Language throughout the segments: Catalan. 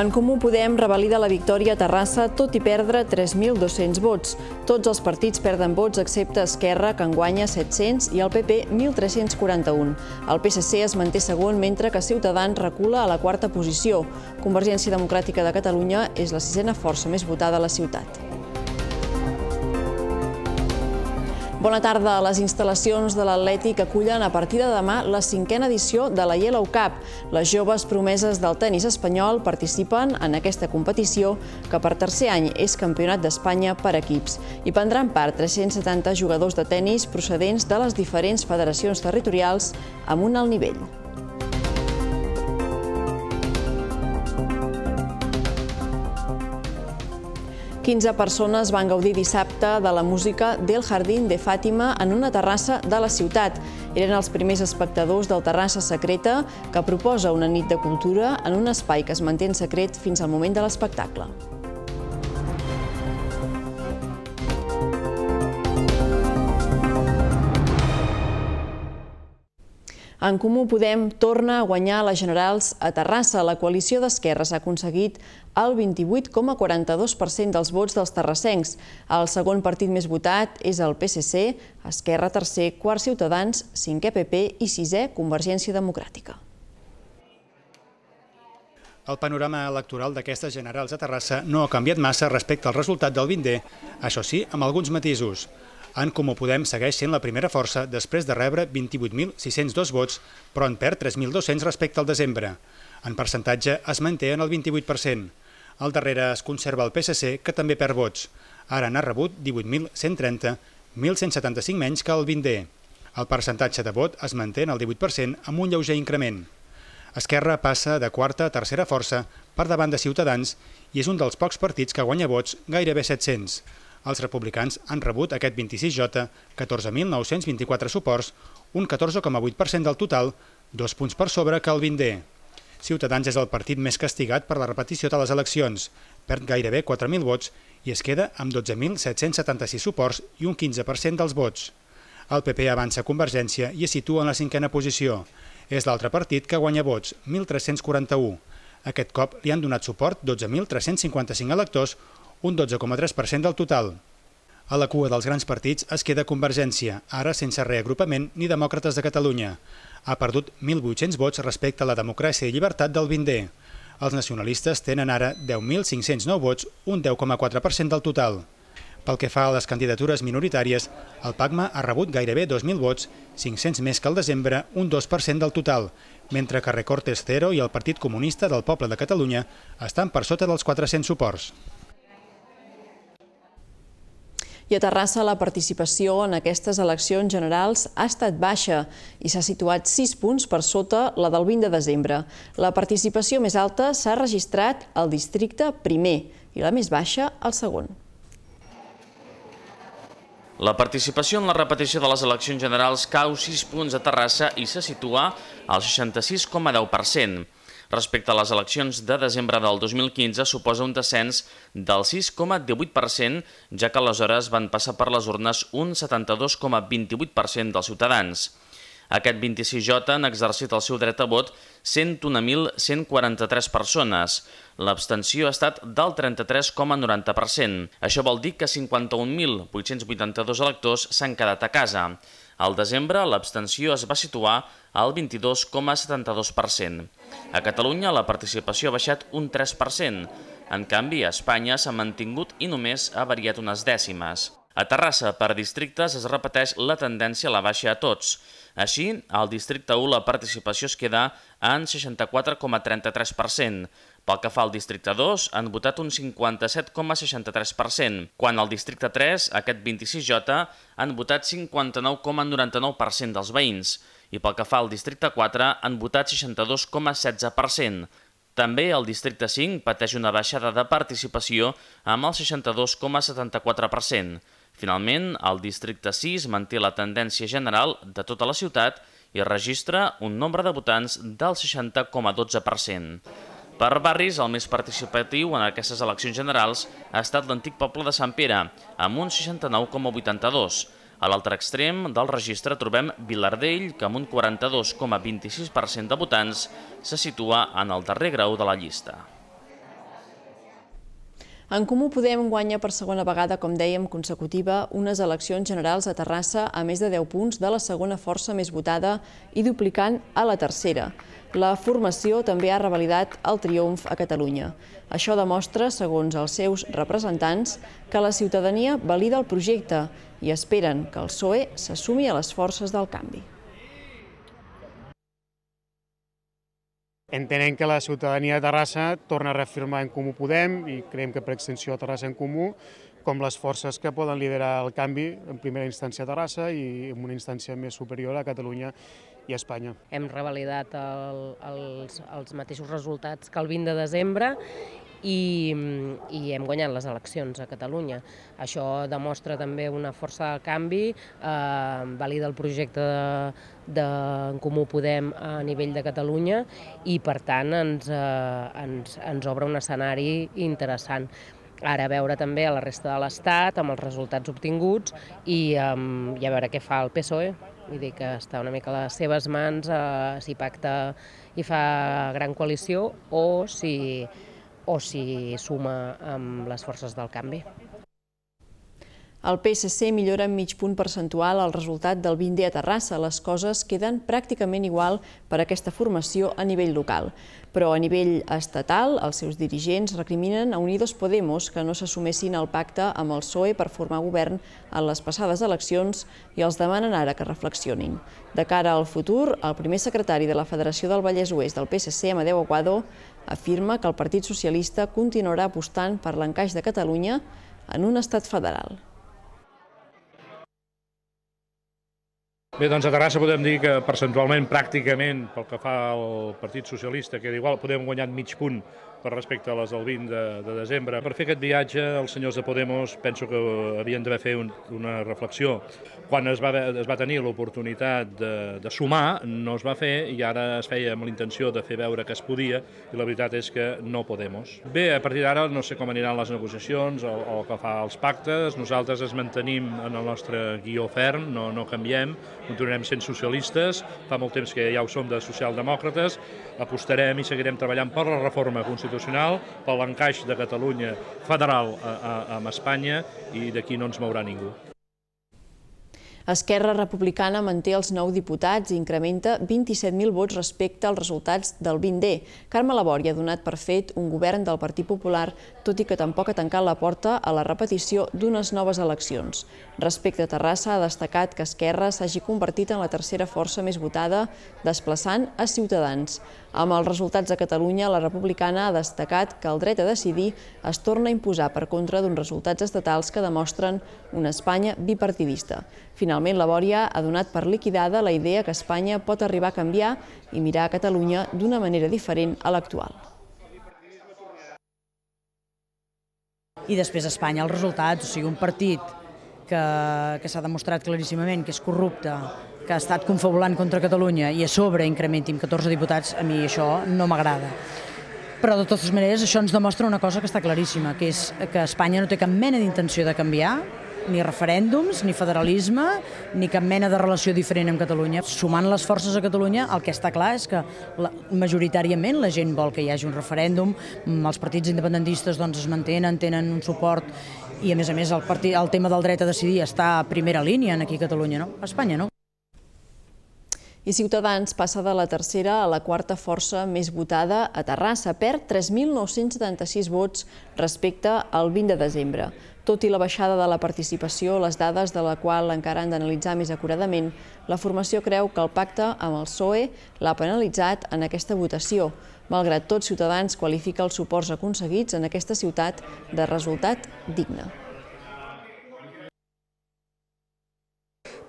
En Comú Podem revalida la victòria a Terrassa, tot i perdre 3.200 vots. Tots els partits perden vots, excepte Esquerra, que en guanya 700, i el PP 1.341. El PSC es manté segon, mentre que Ciutadans recula a la quarta posició. Convergència Democràtica de Catalunya és la sisena força més votada a la ciutat. Bona tarda. Les instal·lacions de l'Atlètic acullen a partir de demà la cinquena edició de la Yellow Cup. Les joves promeses del tennis espanyol participen en aquesta competició que per tercer any és campionat d'Espanya per equips. Hi prendran part 370 jugadors de tennis procedents de les diferents federacions territorials amb un alt nivell. 15 persones van gaudir dissabte de la música del Jardín de Fàtima en una terrassa de la ciutat. Eren els primers espectadors del Terrassa Secreta, que proposa una nit de cultura en un espai que es manté en secret fins al moment de l'espectacle. En Comú Podem torna a guanyar les generals a Terrassa. La coalició d'esquerres ha aconseguit el 28,42% dels vots dels terrassencs. El segon partit més votat és el PSC, Esquerra tercer, quart Ciutadans, cinquè PP i sisè Convergència Democràtica. El panorama electoral d'aquestes generals a Terrassa no ha canviat massa respecte al resultat del 20 d això sí, amb alguns matisos. En Comú Podem segueix sent la primera força després de rebre 28.602 vots, però en perd 3.200 respecte al desembre. En percentatge es manté en el 28%. Al darrere es conserva el PSC, que també perd vots. Ara n'ha rebut 18.130, 1.175 menys que el 20 d El percentatge de vot es manté en el 18% amb un lleuger increment. Esquerra passa de quarta a tercera força per davant de Ciutadans i és un dels pocs partits que guanya vots, gairebé 700. Els republicans han rebut aquest 26J 14.924 suports, un 14,8% del total, dos punts per sobre que el 20 d Ciutadans és el partit més castigat per la repetició de les eleccions, perd gairebé 4.000 vots i es queda amb 12.776 suports i un 15% dels vots. El PP avança Convergència i es situa en la cinquena posició. És l'altre partit que guanya vots, 1.341. Aquest cop li han donat suport 12.355 electors, un 12,3% del total. A la cua dels grans partits es queda Convergència, ara sense reagrupament ni Demòcrates de Catalunya. Ha perdut 1.800 vots respecte a la democràcia i llibertat del 20 Els nacionalistes tenen ara 10.509 vots, un 10,4% del total. Pel que fa a les candidatures minoritàries, el PACMA ha rebut gairebé 2.000 vots, 500 més que al desembre, un 2% del total, mentre que Recortes Cero i el Partit Comunista del Poble de Catalunya estan per sota dels 400 suports. I a Terrassa la participació en aquestes eleccions generals ha estat baixa i s'ha situat 6 punts per sota la del 20 de desembre. La participació més alta s'ha registrat al districte primer i la més baixa al segon. La participació en la repetició de les eleccions generals cau 6 punts a Terrassa i se situa al 66,10%. Respecte a les eleccions de desembre del 2015, suposa un descens del 6,18%, ja que aleshores van passar per les urnes un 72,28% dels ciutadans. Aquest 26J han exercit el seu dret a vot 101.143 persones. L'abstenció ha estat del 33,90%. Això vol dir que 51.882 electors s'han quedat a casa. Al desembre, l'abstenció es va situar al 22,72%. A Catalunya, la participació ha baixat un 3%. En canvi, a Espanya s'ha mantingut i només ha variat unes dècimes. A Terrassa, per districtes, es repeteix la tendència a la baixa a tots. Així, al districte 1 la participació es queda en 64,33%, pel que fa al districte 2, han votat un 57,63%, quan al districte 3, aquest 26J, han votat 59,99% dels veïns i pel que fa al districte 4 han votat 62,16%. També el districte 5 pateix una baixada de participació amb el 62,74%. Finalment, el districte 6 manté la tendència general de tota la ciutat i registra un nombre de votants del 60,12%. Per barris, el més participatiu en aquestes eleccions generals ha estat l'antic poble de Sant Pere, amb un 69,82. A l'altre extrem del registre trobem Vilardell, que amb un 42,26% de votants se situa en el darrer grau de la llista. En Comú Podem guanya per segona vegada, com dèiem, consecutiva, unes eleccions generals a Terrassa a més de 10 punts de la segona força més votada i duplicant a la tercera. La formació també ha revalidat el triomf a Catalunya. Això demostra, segons els seus representants, que la ciutadania valida el projecte i esperen que el PSOE s'assumi a les forces del canvi. Entenem que la ciutadania de Terrassa torna a reafirmar en Comú Podem i creiem que per extensió a Terrassa en Comú com les forces que poden liderar el canvi en primera instància a Terrassa i en una instància més superior a Catalunya i a Espanya. Hem revalidat el, els, els mateixos resultats que el 20 de desembre i, i hem guanyat les eleccions a Catalunya. Això demostra també una força de canvi, eh, valida el projecte de, de en Comú Podem a nivell de Catalunya i per tant ens, eh, ens, ens obre un escenari interessant. Ara veure també a la resta de l'Estat amb els resultats obtinguts i, eh, i a veure què fa el PSOE. Vull dir que està una mica a les seves mans eh, si pacta i fa gran coalició o si, o si suma amb les forces del canvi. El PSC millora en mig punt percentual el resultat del 20 a Terrassa. Les coses queden pràcticament igual per aquesta formació a nivell local. Però a nivell estatal, els seus dirigents recriminen a Unidos Podemos que no s'assumessin al pacte amb el PSOE per formar govern a les passades eleccions i els demanen ara que reflexionin. De cara al futur, el primer secretari de la Federació del Vallès Oest del PSC, Amadeu Aguado, afirma que el Partit Socialista continuarà apostant per l'encaix de Catalunya en un estat federal. Bé, doncs a Terrassa podem dir que percentualment, pràcticament, pel que fa al Partit Socialista, era igual, podem guanyar mig punt per respecte a les del 20 de, de desembre. Per fer aquest viatge, els senyors de Podemos penso que havien d'haver fet un, una reflexió. Quan es va, es va tenir l'oportunitat de, de sumar, no es va fer i ara es feia amb intenció de fer veure que es podia i la veritat és que no Podemos. Bé, a partir d'ara no sé com aniran les negociacions o, o que fa els pactes. Nosaltres es mantenim en el nostre guió ferm, no, no canviem, continuarem sent socialistes, fa molt temps que ja ho som de socialdemòcrates, apostarem i seguirem treballant per la reforma constitucional constitucional, per l'encaix de Catalunya federal a, a, amb Espanya i d'aquí no ens mourà ningú. Esquerra Republicana manté els 9 diputats i incrementa 27.000 vots respecte als resultats del 20D. Carme Labori ha donat per fet un govern del Partit Popular, tot i que tampoc ha tancat la porta a la repetició d'unes noves eleccions. Respecte a Terrassa, ha destacat que Esquerra s'hagi convertit en la tercera força més votada, desplaçant a Ciutadans. Amb els resultats de Catalunya, la Republicana ha destacat que el dret a decidir es torna a imposar per contra d'uns resultats estatals que demostren una Espanya bipartidista. Finalment, Finalment, la Bòria ha donat per liquidada la idea que Espanya pot arribar a canviar i mirar a Catalunya d'una manera diferent a l'actual. I després Espanya els resultats, o sigui, un partit que, que s'ha demostrat claríssimament que és corrupte, que ha estat confabulant contra Catalunya i a sobre amb 14 diputats, a mi això no m'agrada. Però de totes maneres això ens demostra una cosa que està claríssima, que és que Espanya no té cap mena d'intenció de canviar, ni referèndums, ni federalisme, ni cap mena de relació diferent amb Catalunya. Sumant les forces a Catalunya, el que està clar és que majoritàriament la gent vol que hi hagi un referèndum, mm, els partits independentistes doncs, es mantenen, tenen un suport i a més a més el, partit, el tema del dret a decidir està a primera línia aquí a Catalunya, no? A Espanya, no? I Ciutadans passa de la tercera a la quarta força més votada a Terrassa. Perd 3.976 vots respecte al 20 de desembre. Tot i la baixada de la participació, les dades de la qual encara han d'analitzar més acuradament, la formació creu que el pacte amb el PSOE l'ha penalitzat en aquesta votació. Malgrat tot, Ciutadans qualifica els suports aconseguits en aquesta ciutat de resultat digne.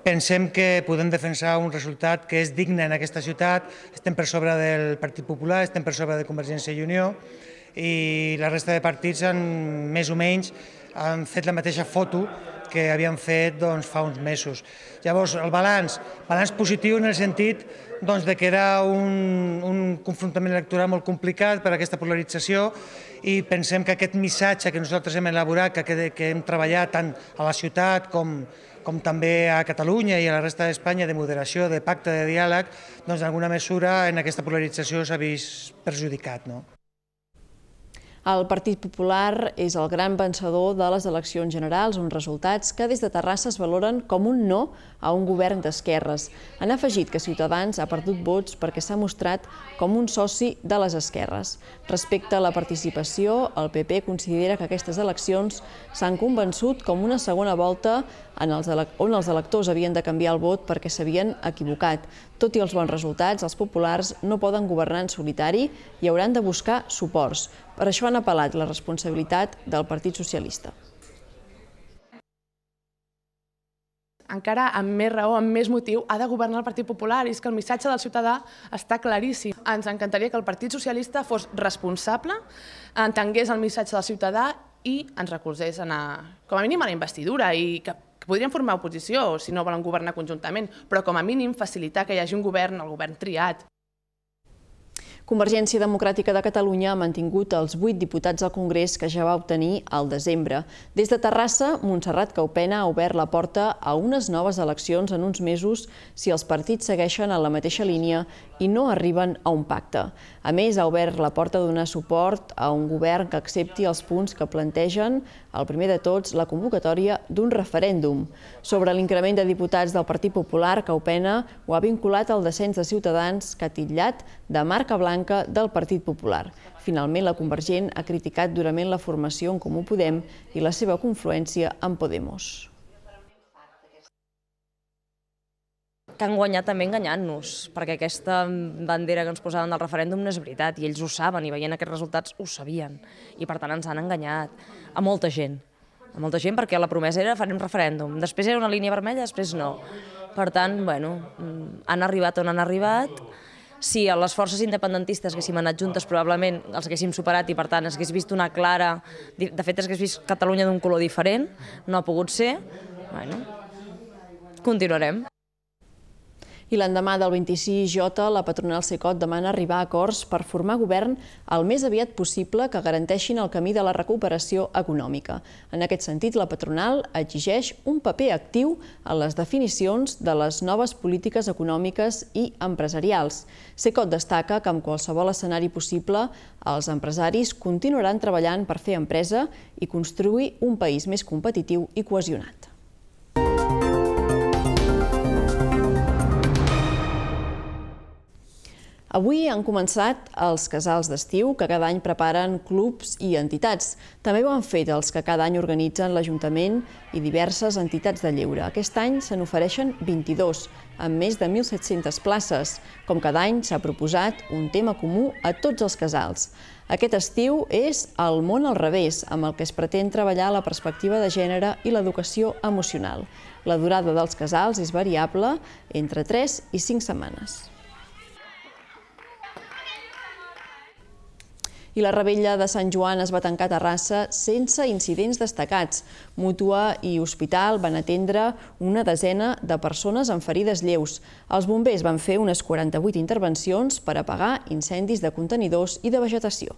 Pensem que podem defensar un resultat que és digne en aquesta ciutat. Estem per sobre del Partit Popular, estem per sobre de Convergència i Unió i la resta de partits han més o menys han fet la mateixa foto que havien fet doncs, fa uns mesos. Llavors, el balanç, balanç positiu en el sentit doncs, de que era un, un confrontament electoral molt complicat per a aquesta polarització i pensem que aquest missatge que nosaltres hem elaborat, que, que hem treballat tant a la ciutat com, com també a Catalunya i a la resta d'Espanya de moderació, de pacte, de diàleg, doncs d'alguna mesura en aquesta polarització s'ha vist perjudicat. No? El Partit Popular és el gran vencedor de les eleccions generals, uns resultats que des de Terrassa es valoren com un no a un govern d'esquerres. Han afegit que Ciutadans ha perdut vots perquè s'ha mostrat com un soci de les esquerres. Respecte a la participació, el PP considera que aquestes eleccions s'han convençut com una segona volta en els on els electors havien de canviar el vot perquè s'havien equivocat. Tot i els bons resultats, els populars no poden governar en solitari i hauran de buscar suports. Per això han apel·lat la responsabilitat del Partit Socialista. encara amb més raó, amb més motiu, ha de governar el Partit Popular i és que el missatge del ciutadà està claríssim. Ens encantaria que el Partit Socialista fos responsable, entengués el missatge del ciutadà i ens recolzés com a mínim a la investidura i que que podrien formar oposició si no volen governar conjuntament, però com a mínim facilitar que hi hagi un govern, el govern triat, Convergència Democràtica de Catalunya ha mantingut els vuit diputats al Congrés que ja va obtenir al desembre. Des de Terrassa, Montserrat Caupena ha obert la porta a unes noves eleccions en uns mesos si els partits segueixen en la mateixa línia i no arriben a un pacte. A més, ha obert la porta a donar suport a un govern que accepti els punts que plantegen el primer de tots, la convocatòria d'un referèndum. Sobre l'increment de diputats del Partit Popular, Caupena ho ha vinculat al descens de Ciutadans que ha titllat de marca blanca del Partit Popular. Finalment, la Convergent ha criticat durament la formació en Comú Podem i la seva confluència amb Podemos. que han guanyat també enganyant-nos, perquè aquesta bandera que ens posaven del referèndum no és veritat, i ells ho saben, i veient aquests resultats ho sabien, i per tant ens han enganyat a molta gent, a molta gent, perquè la promesa era farem referèndum, després era una línia vermella, després no. Per tant, bueno, han arribat on han arribat, si a les forces independentistes haguéssim anat juntes probablement els haguéssim superat i per tant es hagués vist una clara... De fet, es hagués vist Catalunya d'un color diferent, no ha pogut ser. Bueno, continuarem. I l'endemà del 26J, la patronal CECOT demana arribar a acords per formar govern el més aviat possible que garanteixin el camí de la recuperació econòmica. En aquest sentit, la patronal exigeix un paper actiu en les definicions de les noves polítiques econòmiques i empresarials. CECOT destaca que amb qualsevol escenari possible els empresaris continuaran treballant per fer empresa i construir un país més competitiu i cohesionat. Avui han començat els casals d'estiu que cada any preparen clubs i entitats. També ho han fet els que cada any organitzen l'Ajuntament i diverses entitats de lleure. Aquest any se n'ofereixen 22, amb més de 1.700 places. Com cada any s'ha proposat un tema comú a tots els casals. Aquest estiu és El món al revés, amb el que es pretén treballar la perspectiva de gènere i l'educació emocional. La durada dels casals és variable entre 3 i 5 setmanes. i la rebella de Sant Joan es va tancar a Terrassa sense incidents destacats. Mútua i hospital van atendre una desena de persones amb ferides lleus. Els bombers van fer unes 48 intervencions per apagar incendis de contenidors i de vegetació.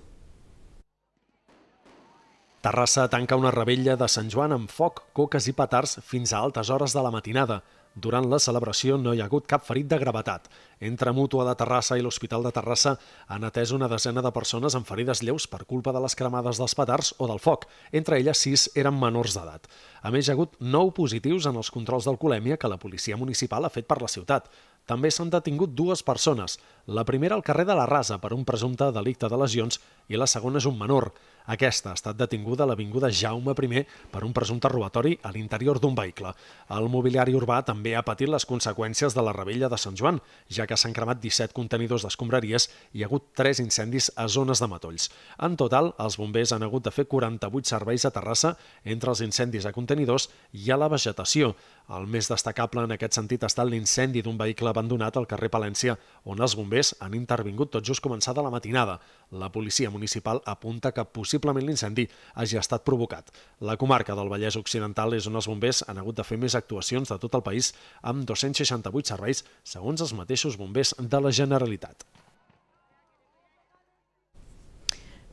Terrassa tanca una rebella de Sant Joan amb foc, coques i petards fins a altes hores de la matinada. Durant la celebració no hi ha hagut cap ferit de gravetat. Entre Mútua de Terrassa i l'Hospital de Terrassa han atès una desena de persones amb ferides lleus per culpa de les cremades dels petards o del foc. Entre elles, sis eren menors d'edat. A més, hi ha hagut nou positius en els controls d'alcoholèmia que la policia municipal ha fet per la ciutat. També s'han detingut dues persones, la primera al carrer de la Rasa per un presumpte delicte de lesions i la segona és un menor. Aquesta ha estat detinguda a l'Avinguda Jaume I per un presumpte robatori a l'interior d'un vehicle. El mobiliari urbà també ha patit les conseqüències de la rebella de Sant Joan, ja que s'han cremat 17 contenidors d'escombraries i hi ha hagut 3 incendis a zones de matolls. En total, els bombers han hagut de fer 48 serveis a Terrassa entre els incendis a contenidors i a la vegetació. El més destacable en aquest sentit ha estat l'incendi d'un vehicle abandonat al carrer Palència, on els bombers han intervingut tot just començada la matinada. La policia municipal apunta que possiblement possiblement l'incendi hagi estat provocat. La comarca del Vallès Occidental és on els bombers han hagut de fer més actuacions de tot el país amb 268 serveis, segons els mateixos bombers de la Generalitat.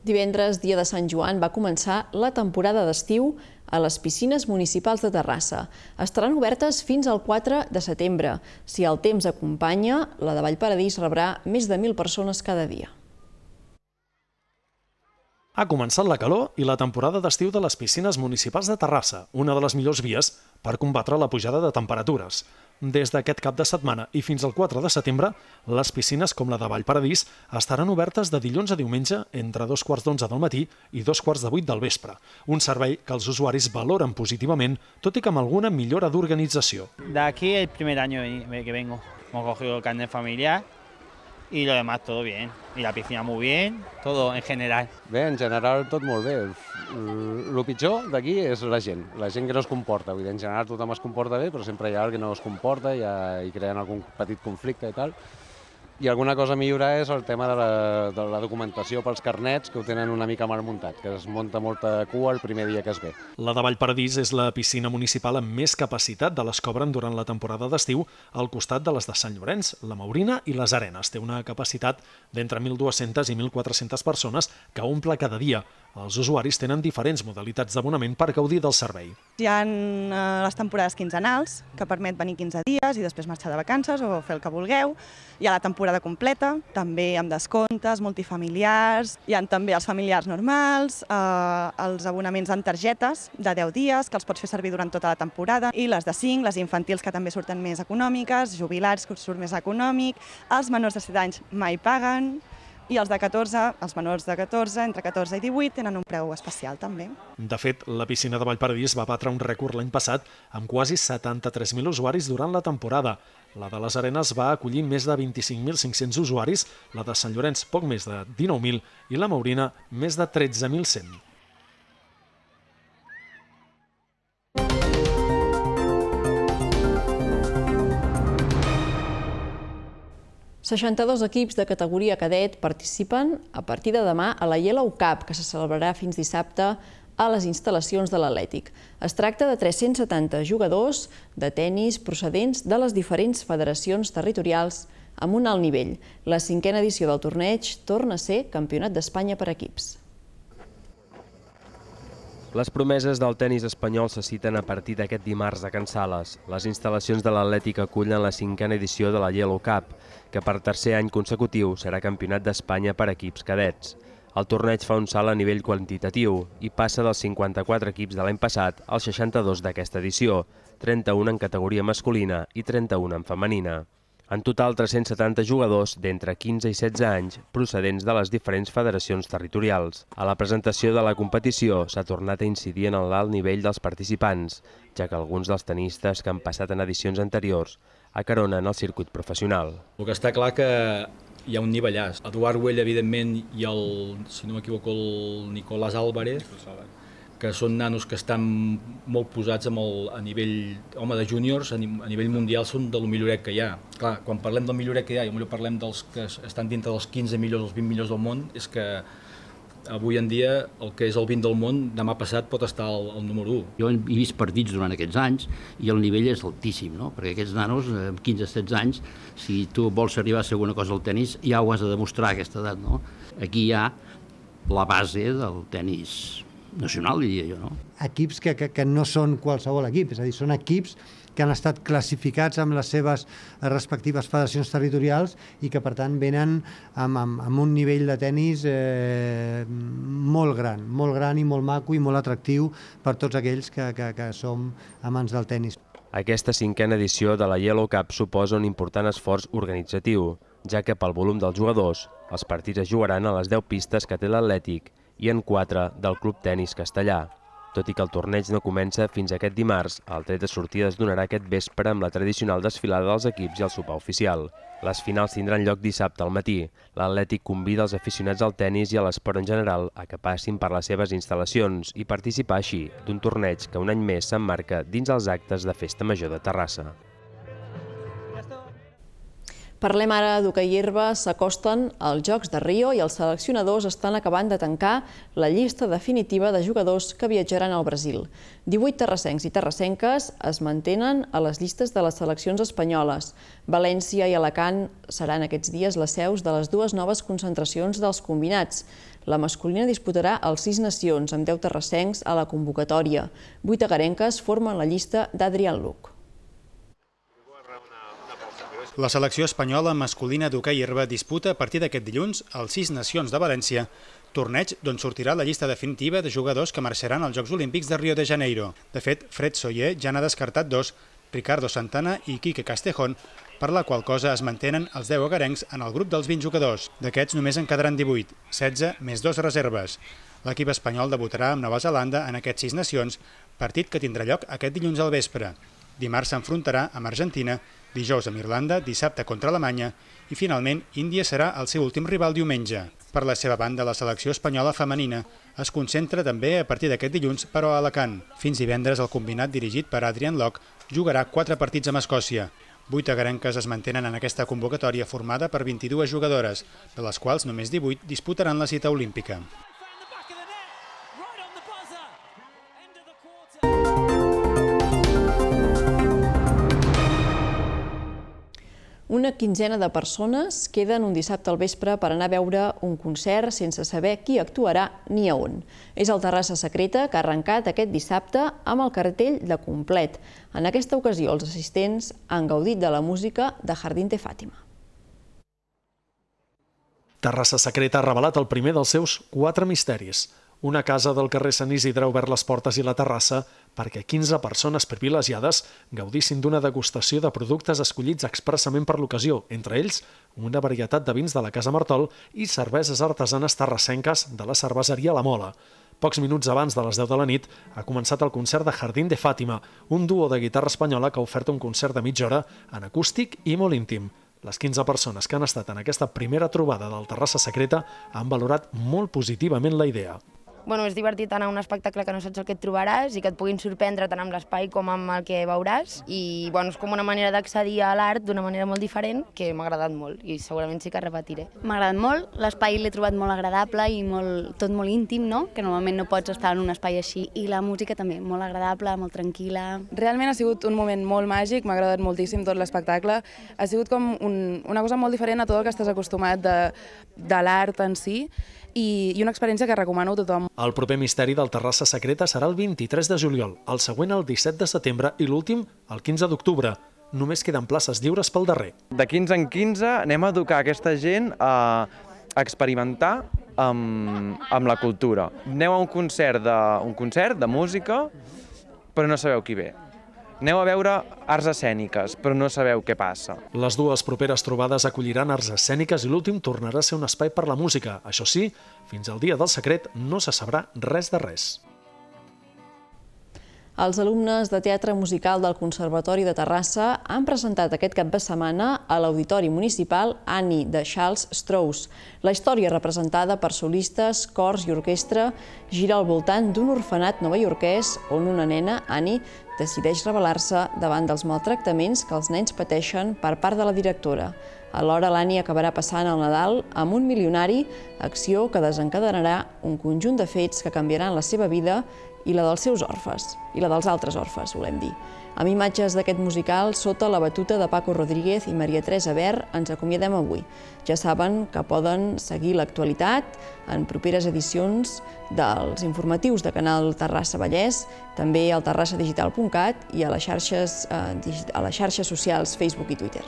Divendres, dia de Sant Joan, va començar la temporada d'estiu a les piscines municipals de Terrassa. Estaran obertes fins al 4 de setembre. Si el temps acompanya, la de Vallparadís rebrà més de 1.000 persones cada dia. Ha començat la calor i la temporada d'estiu de les piscines municipals de Terrassa, una de les millors vies per combatre la pujada de temperatures. Des d'aquest cap de setmana i fins al 4 de setembre, les piscines com la de Vallparadís estaran obertes de dilluns a diumenge entre dos quarts d'onze del matí i dos quarts de vuit del vespre, un servei que els usuaris valoren positivament, tot i que amb alguna millora d'organització. D'aquí el primer any que vengo. Hemos cogido el carnet familiar y lo demás todo bien. Y la piscina muy bien, todo en general. Bé, en general tot molt bé. El eh, pitjor d'aquí és la gent, la gent que no es comporta. Vull dir, en general tothom es comporta bé, però sempre hi ha el que no es comporta ja, i creen algun petit conflicte i tal. I alguna cosa a millorar és el tema de la, de la documentació pels carnets, que ho tenen una mica mal muntat, que es munta molta cua el primer dia que es ve. La de Vallparadís és la piscina municipal amb més capacitat de les que obren durant la temporada d'estiu al costat de les de Sant Llorenç, la Maurina i les Arenes. Té una capacitat d'entre 1.200 i 1.400 persones que omple cada dia. Els usuaris tenen diferents modalitats d'abonament per gaudir del servei. Hi ha eh, les temporades quinzenals, que permet venir 15 dies i després marxar de vacances o fer el que vulgueu. Hi ha la temporada completa, també amb descomptes, multifamiliars. Hi han també els familiars normals, eh, els abonaments en targetes de 10 dies, que els pots fer servir durant tota la temporada, i les de 5, les infantils, que també surten més econòmiques, jubilats, que surt més econòmic, els menors de 7 anys mai paguen, i els de 14, els menors de 14, entre 14 i 18, tenen un preu especial també. De fet, la piscina de Vallparadís va batre un rècord l'any passat amb quasi 73.000 usuaris durant la temporada. La de les Arenes va acollir més de 25.500 usuaris, la de Sant Llorenç poc més de 19.000 i la Maurina més de 13.100. 62 equips de categoria cadet participen a partir de demà a la Yellow Cup, que se celebrarà fins dissabte a les instal·lacions de l'Atlètic. Es tracta de 370 jugadors de tennis procedents de les diferents federacions territorials amb un alt nivell. La cinquena edició del torneig torna a ser Campionat d'Espanya per equips. Les promeses del tennis espanyol se citen a partir d'aquest dimarts de Can Sales. Les instal·lacions de l'Atlètic acullen la cinquena edició de la Yellow Cup, que per tercer any consecutiu serà campionat d'Espanya per equips cadets. El torneig fa un salt a nivell quantitatiu i passa dels 54 equips de l'any passat als 62 d'aquesta edició, 31 en categoria masculina i 31 en femenina. En total, 370 jugadors d'entre 15 i 16 anys procedents de les diferents federacions territorials. A la presentació de la competició s'ha tornat a incidir en l'alt nivell dels participants, ja que alguns dels tenistes que han passat en edicions anteriors acaronen el circuit professional. El que està clar que hi ha un nivellàs. Eduard Güell, evidentment, i el, si no m'equivoco, el Nicolás Álvarez, Álvarez que són nanos que estan molt posats amb el, a nivell, home, de júniors, a, nivell mundial són de lo milloret que hi ha. Clar, quan parlem del milloret que hi ha, i millor parlem dels que estan dintre dels 15 millors, els 20 millors del món, és que avui en dia el que és el 20 del món demà passat pot estar al, el número 1. Jo he vist partits durant aquests anys i el nivell és altíssim, no? perquè aquests nanos eh, amb 15-16 anys, si tu vols arribar a ser alguna cosa al tennis, ja ho has de demostrar a aquesta edat. No? Aquí hi ha la base del tennis nacional, diria jo. No? Equips que, que, que no són qualsevol equip, és a dir, són equips que han estat classificats amb les seves respectives federacions territorials i que per tant venen amb, amb, amb un nivell de tennis eh, molt gran, molt gran i molt maco i molt atractiu per tots aquells que, que, que som amants del tennis. Aquesta cinquena edició de la Yellow Cup suposa un important esforç organitzatiu, ja que pel volum dels jugadors, els partits es jugaran a les 10 pistes que té l'Atlètic i en 4 del Club Tenis Castellà. Tot i que el torneig no comença fins aquest dimarts, el tret de sortida es donarà aquest vespre amb la tradicional desfilada dels equips i el sopar oficial. Les finals tindran lloc dissabte al matí. L'Atlètic convida els aficionats al tennis i a l'esport en general a que passin per les seves instal·lacions i participar així d'un torneig que un any més s'emmarca dins els actes de Festa Major de Terrassa. Parlem ara d'hoquei herba, s'acosten als Jocs de Rio i els seleccionadors estan acabant de tancar la llista definitiva de jugadors que viatjaran al Brasil. 18 terrassencs i terrassenques es mantenen a les llistes de les seleccions espanyoles. València i Alacant seran aquests dies les seus de les dues noves concentracions dels combinats. La masculina disputarà els 6 nacions, amb 10 terrassencs a la convocatòria. 8 agarenques formen la llista d'Adrián Luc. La selecció espanyola masculina d'hoquei herba disputa a partir d'aquest dilluns els sis nacions de València, torneig d'on sortirà la llista definitiva de jugadors que marxaran als Jocs Olímpics de Rio de Janeiro. De fet, Fred Soyer ja n'ha descartat dos, Ricardo Santana i Quique Castejón, per la qual cosa es mantenen els 10 agarencs en el grup dels 20 jugadors. D'aquests només en quedaran 18, 16 més dos reserves. L'equip espanyol debutarà amb Nova Zelanda en aquests 6 nacions, partit que tindrà lloc aquest dilluns al vespre. Dimarts s'enfrontarà amb Argentina dijous amb Irlanda, dissabte contra Alemanya i finalment Índia serà el seu últim rival diumenge. Per la seva banda, la selecció espanyola femenina es concentra també a partir d'aquest dilluns, però a Alacant. Fins divendres, el combinat dirigit per Adrian Locke jugarà quatre partits amb Escòcia. Vuit agarenques es mantenen en aquesta convocatòria formada per 22 jugadores, de les quals només 18 disputaran la cita olímpica. Una quinzena de persones queden un dissabte al vespre per anar a veure un concert sense saber qui actuarà ni a on. És el Terrassa Secreta que ha arrencat aquest dissabte amb el cartell de complet. En aquesta ocasió, els assistents han gaudit de la música de Jardín de Fàtima. Terrassa Secreta ha revelat el primer dels seus quatre misteris – una casa del carrer Sant Isidre ha obert les portes i la terrassa perquè 15 persones privilegiades gaudissin d'una degustació de productes escollits expressament per l'ocasió, entre ells una varietat de vins de la Casa Martol i cerveses artesanes terrassenques de la cerveseria La Mola. Pocs minuts abans de les 10 de la nit ha començat el concert de Jardín de Fàtima, un duo de guitarra espanyola que ha ofert un concert de mitja hora en acústic i molt íntim. Les 15 persones que han estat en aquesta primera trobada del Terrassa Secreta han valorat molt positivament la idea bueno, és divertit anar a un espectacle que no saps el que et trobaràs i que et puguin sorprendre tant amb l'espai com amb el que veuràs i bueno, és com una manera d'accedir a l'art d'una manera molt diferent que m'ha agradat molt i segurament sí que repetiré. M'ha agradat molt, l'espai l'he trobat molt agradable i molt, tot molt íntim, no? que normalment no pots estar en un espai així i la música també, molt agradable, molt tranquil·la. Realment ha sigut un moment molt màgic, m'ha agradat moltíssim tot l'espectacle, ha sigut com un, una cosa molt diferent a tot el que estàs acostumat de, de l'art en si i, i una experiència que recomano a tothom. El proper misteri del Terrassa Secreta serà el 23 de juliol, el següent el 17 de setembre i l'últim el 15 d'octubre. Només queden places lliures pel darrer. De 15 en 15 anem a educar aquesta gent a experimentar amb, amb la cultura. Aneu a un concert de, un concert de música, però no sabeu qui ve. Aneu a veure arts escèniques, però no sabeu què passa. Les dues properes trobades acolliran arts escèniques i l'últim tornarà a ser un espai per la música. Això sí, fins al dia del secret no se sabrà res de res. Els alumnes de Teatre Musical del Conservatori de Terrassa han presentat aquest cap de setmana a l'Auditori Municipal Annie de Charles Strauss. La història representada per solistes, cors i orquestra gira al voltant d'un orfenat novaiorquès on una nena, Annie, decideix revelar-se davant dels maltractaments que els nens pateixen per part de la directora. Alhora, l'Ani acabarà passant el Nadal amb un milionari, acció que desencadenarà un conjunt de fets que canviaran la seva vida i la dels seus orfes, i la dels altres orfes, volem dir. Amb imatges d'aquest musical, sota la batuta de Paco Rodríguez i Maria Teresa Ver, ens acomiadem avui. Ja saben que poden seguir l'actualitat en properes edicions dels informatius de Canal Terrassa Vallès, també al terrassadigital.cat i a les, xarxes, eh, a les xarxes socials Facebook i Twitter.